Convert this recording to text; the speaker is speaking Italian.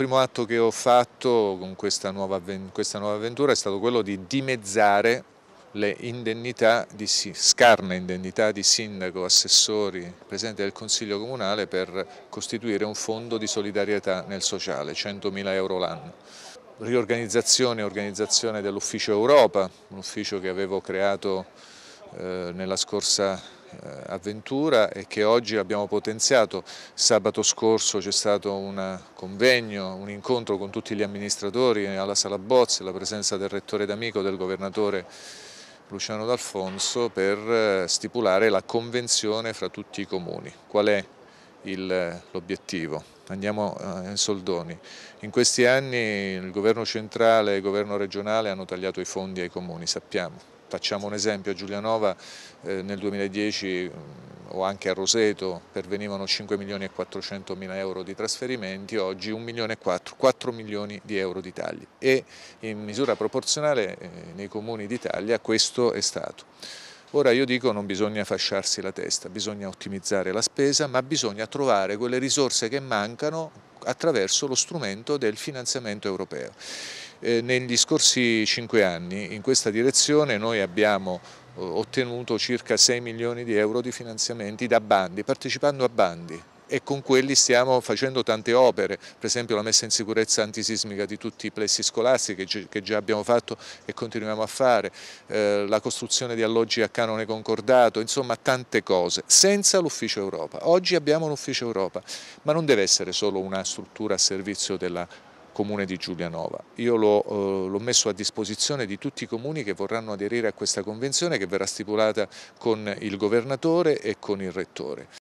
Il primo atto che ho fatto con questa nuova, questa nuova avventura è stato quello di dimezzare le indennità di, scarne indennità di sindaco, assessori, presidente del Consiglio Comunale per costituire un fondo di solidarietà nel sociale, 100.000 euro l'anno. Riorganizzazione e organizzazione dell'Ufficio Europa, un ufficio che avevo creato eh, nella scorsa settimana eh, avventura e che oggi abbiamo potenziato. Sabato scorso c'è stato un convegno, un incontro con tutti gli amministratori alla Sala Bozzi, la presenza del rettore d'amico, del governatore Luciano D'Alfonso per eh, stipulare la convenzione fra tutti i comuni. Qual è eh, l'obiettivo? Andiamo in soldoni. In questi anni il governo centrale e il governo regionale hanno tagliato i fondi ai comuni, sappiamo Facciamo un esempio a Giulianova eh, nel 2010 mm, o anche a Roseto pervenivano 5 milioni e 400 mila euro di trasferimenti, oggi 1 milione e 4, 4 milioni di euro di tagli e in misura proporzionale eh, nei comuni d'Italia questo è stato. Ora io dico non bisogna fasciarsi la testa, bisogna ottimizzare la spesa, ma bisogna trovare quelle risorse che mancano attraverso lo strumento del finanziamento europeo. Eh, negli scorsi cinque anni in questa direzione noi abbiamo eh, ottenuto circa 6 milioni di euro di finanziamenti da bandi, partecipando a bandi e con quelli stiamo facendo tante opere, per esempio la messa in sicurezza antisismica di tutti i plessi scolastici che già abbiamo fatto e continuiamo a fare, eh, la costruzione di alloggi a canone concordato, insomma tante cose, senza l'ufficio Europa. Oggi abbiamo un ufficio Europa, ma non deve essere solo una struttura a servizio della comune di Giulianova. Io eh, l'ho eh, messo a disposizione di tutti i comuni che vorranno aderire a questa convenzione che verrà stipulata con il governatore e con il rettore.